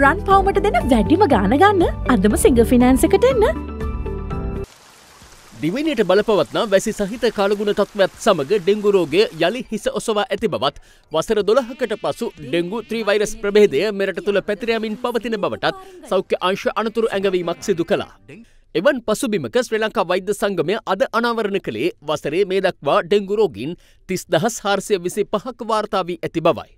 රන් පවමට දෙන වැඩිම ගානගන්න අදම සිංග ෆිනෑන්ස එකට එන්න දිවිනියට බලපවත්න වැසි සහිත කාලගුණ තත්වත් සමඟ ඩෙංගුරෝගේ යළි හිස ඔසවා ඇති බවත් වසර දොළහකට පසු ඩෙංගු ත්‍රීවයිරස් ප්‍රභේදය මෙරට තුළ පැතිරයමින් පවතින බවටත් සෞඛ්‍ය අංශ අනතුරු ඇඟවීමක් සිදු කලා. එවන් පසුබිමක ශ්‍රී ලංකා වෛද්‍ය සංගමය අද අනාවරණ කළේ වසරේ මේ දක්වා ඩෙංගුරෝගින් තිස් දහස් හාර්සය විසි පහක් වාර්තාාවී ඇති බවයි.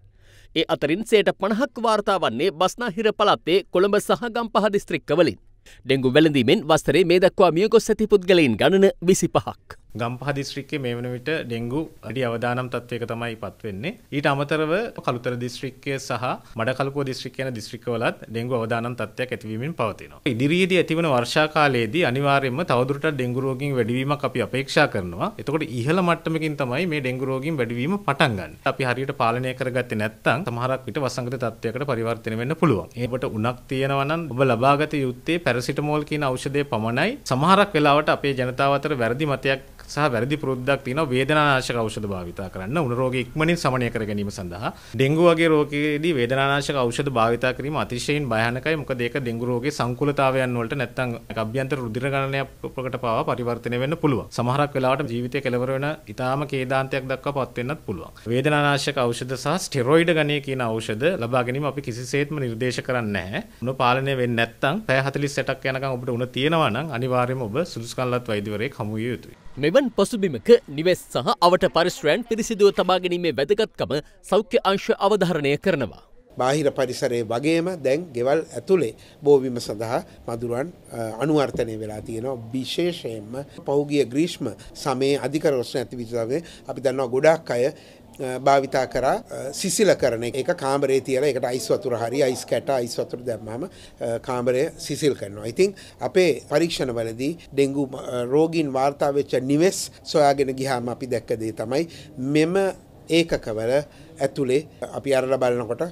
ඒ අතරින් සයට පණහක් වාර්තා වන්නේ බස්නාහිර පළත්තේ කොළඹ සහ ගම්පහ දිස්ත්‍රික්කවලින්. ඩෙංගු වැලඳීමෙන් වස්තරේ මේ දක්වා මියගොස් ඇති පුද්ගලයින් ගණන විසි පහක්. ගම්පහ දිස්ත්‍රික්කයේ මේ වන විට ඩෙන්ගු අඩි අවදානම් තත්වයක තමයි පත් වෙන්නේ. ඊට අමතරව කළුතර දිස්ත්‍රික්කය සහ මඩකලපුව දිස්ත්‍රික්ක යන දිස්ත්‍රික්කවලත් ඩෙන්ගු අවදානම් තත්ත්වයක් ඇතිවීමෙන් පවතිනවා. ඉදිරියේදී ඇතිවන වර්ෂා කාලයේදී අනිවාර්යයෙන්ම තවදුරටත් ඩෙන්ගු රෝගීන් වැඩිවීමක් අපි අපේක්ෂා කරනවා. එතකොට ඉහළ මට්ටමකින් තමයි මේ ඩෙන්ගු රෝගීන් වැඩිවීම පටන් ගන්න. අපි හරියට පාලනය කරගත්තේ නැත්නම් සමහරක් විට වසංගත තත්ත්වයකට පරිවර්තනය වෙන්න පුළුවන්. ඒකට උණක් තියෙනවා නම් ඔබ ලබාගත යුත්තේ පැරසිටමෝල් කියන ඖෂධය පමණයි. සමහරක් වෙලාවට අපේ ජනතාව අතර වැරදි මතයක් සහ වැරදි පුරුද්දක් තියෙනවා වේදනානාශක ඖෂධ භාවිතා කරන්න උණ රෝග ඉක්මනින් සමනය කර ගැනීම සඳහා ඩෙන්ගු වගේ රෝගයේදී වේදනානාශක ඖෂධ භාවිතා කිරීම අතිශයින් භයානකයි මොකද ඒක ඩෙන්ගු රෝගේ සංකූලතාවයන් වලට නැත්නම් අභ්‍යන්තර රුධිර ගණනයක් ප්‍රකට පාවා පරිවර්තනය වෙන්න පුළුවන් සමහරක් වෙලාවට ජීවිතය කෙලවර වෙන ඊටාම කේදාන්තයක් දක්වා පත් වෙන්නත් පුළුවන් වේදනානාශක ඖෂධ සහ ස්ටෙරොයිඩ් ගණයේ කියන ඖෂධ ලබා ගැනීම අපි කිසිසේත්ම නිර්දේශ කරන්නේ නැහැ උණ පාලනය වෙන්නේ නැත්නම් පැය 48ක් යනකම් ඔබට උණ තියෙනවා නම් අනිවාර්යයෙන්ම ඔබ සුදුසුකම්ලත් වෛද්‍යවරයෙක් හමු විය යුතුයි මෙවන් පසුබිමක නිවෙස් සහ අවට පරිශ්‍රයන් පිරිසිදුව තබාගැනීමේ වැදගත්කම සෞඛ්‍ය අංශ අවධාරණය කරනවා. බාහිර පරිසරයේ වගේම දැන් ගෙවල් ඇතුළේ බෝවිම සඳහා මදුරුවන් අනුවර්තනය වෙලා තියෙනවා විශේෂයෙන්ම පහුගිය ග්‍රීෂ්ම සමයේ අධික රෝෂණ ඇති විදිහට අපි දන්නවා ගොඩාක් අය භාවිතා කරා සිසිල කරන එක කාමරේ තියලා එකට අයිස් වතුර හරි අයිස් කැට අයිස් වතුර දැම්මම කාමරය සිසිල් කරනවා. ඉතින් අපේ පරීක්ෂණවලදී ඩෙංගු රෝගීන් වාර්තා වෙච්ච නිවෙස් සොයාගෙන ගියාම අපි දැක්ක දේ තමයි මෙම ඒකකවල ඇතුළේ අපි අරල බලනකොට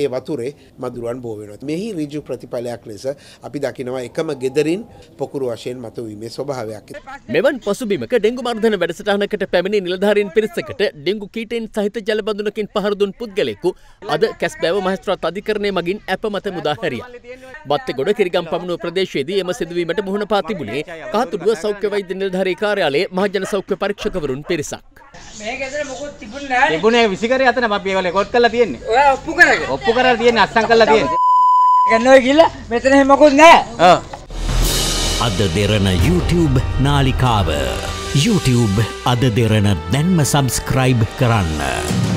ඒ වතුරේ මදුරුවන් බෝවෙනොත් මෙහි රිජු ප්‍රතිඵලයක් ලෙස අපි දකිනවා එකම ගෙදරින් පොකුරු වශයෙන් මතුවීමේ ස්වභාවයක් මෙවන් පසුබිමක ඩෙංගු මර්ධන වැඩසටහනකට පැමිණි නිලධාරීන් පිරිසකට ඩෙංගු කීටෙන් සහිත ජලබඳුනකින් පහරදුන් පුද්ගලෙකු අද කැස්බෑව මහස්ත්‍රාත් අධිකරණය මගින් ඇප මත මුදාහැරිය බත්තගොඩ කිරිගම් පමණුව ප්‍රදේශයේදී එම සිදුවීමට මුහුණ පාතිබුණේ කහතුඩුව සෞඛ්‍ය වෛද්‍ය නිලධාරී කාර්යාලයේ මහජන සෞඛ්‍ය පරීක්ෂකවරුන් පිරිසක් මේ ගෙදර මොකොත් තිබුණ නැහැ තිබුණේ විසිකරේ අතර මෙතන අපි ඒව රෙකෝඩ් කරලා තියෙන්නේ. ඔයා ඔප්පු කරගෙන. ඔප්පු කරලා තියෙන්නේ අස්සම් කරලා තියෙන්නේ. ගන්නව ගිහලා මෙතන එහෙම මොකුත් නැහැ. ඔව්. අද දෙරණ YouTube නාලිකාව YouTube අද දෙරණ දැන්ම subscribe කරන්න.